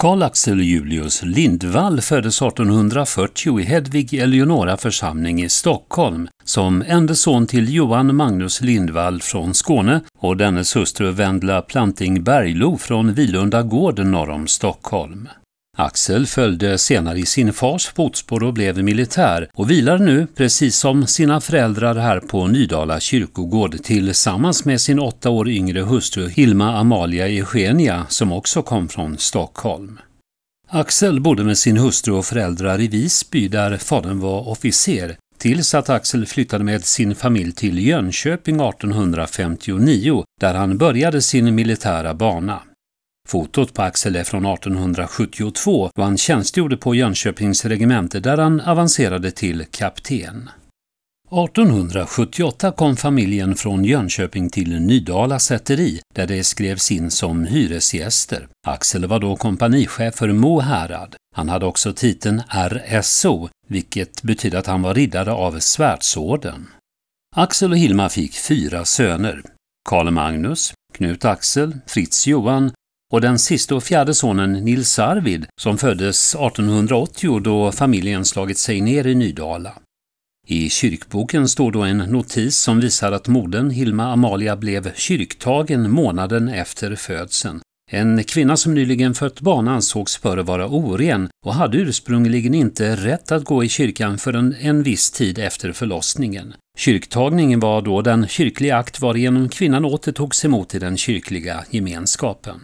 Carl Axel Julius Lindvall föddes 1840 i Hedvig Eleonora församling i Stockholm som ende son till Johan Magnus Lindvall från Skåne och dennes hustru Vendla Planting Berglo från Vilunda gård norr om Stockholm. Axel följde senare i sin fars fotspår och blev militär och vilar nu, precis som sina föräldrar här på Nydala kyrkogård tillsammans med sin åtta år yngre hustru Hilma Amalia Eugenia som också kom från Stockholm. Axel bodde med sin hustru och föräldrar i Visby där fadern var officer tills att Axel flyttade med sin familj till Jönköping 1859 där han började sin militära bana. Fotot på Axel är från 1872 då han tjänstgjorde på Jönköpings regemente där han avancerade till kapten. 1878 kom familjen från Jönköping till Nydala säteri där de skrevs in som hyresgäster. Axel var då kompanichef för Mo härad. Han hade också titeln RSO, vilket betyder att han var riddare av Svärdsorden. Axel och Hilma fick fyra söner. Karl Magnus, Knut Axel, Fritz Johan och den sista och fjärde sonen Nils Arvid som föddes 1880 då familjen slagit sig ner i Nydala. I kyrkboken står då en notis som visar att modern Hilma Amalia blev kyrktagen månaden efter födseln. En kvinna som nyligen fött barn ansågs före vara oren och hade ursprungligen inte rätt att gå i kyrkan förrän en viss tid efter förlossningen. Kyrktagningen var då den kyrkliga akt varigenom kvinnan åter togs emot i den kyrkliga gemenskapen.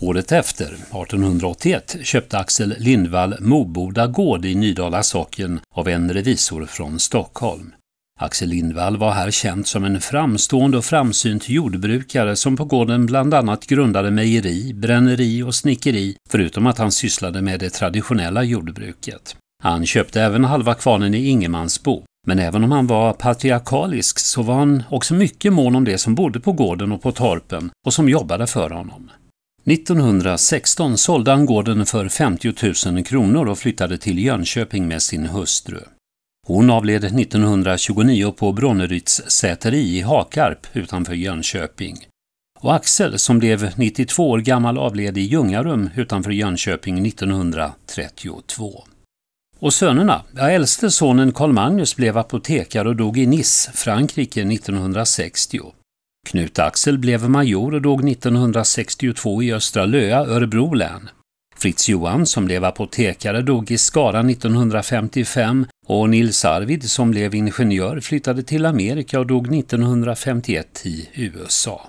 Året efter, 1881, köpte Axel Lindvall Moboda gård i Nydala socken av en revisor från Stockholm. Axel Lindvall var här känd som en framstående och framsynt jordbrukare som på gården bland annat grundade mejeri, bränneri och snickeri, förutom att han sysslade med det traditionella jordbruket. Han köpte även halva kvarnen i Ingemansbo. Men även om han var patriarkalisk så var han också mycket mån om det som bodde på gården och på torpen och som jobbade för honom. 1916 sålde han gården för 50 000 kronor och flyttade till Jönköping med sin hustru. Hon avled 1929 på Bronneryds säteri i Hakarp utanför Jönköping. Och Axel, som blev 92 år gammal, avled i Ljungarum utanför Jönköping 1932. Och sönerna? Ja, äldste sonen Carl Magnus blev apotekare och dog i Nice, Frankrike 1960. Knut Axel blev major och dog 1962 i Östra Löa, Örebro län. Fritz Johan som blev apotekare dog i Skara 1955 och Nils Arvid som blev ingenjör flyttade till Amerika och dog 1951 i USA.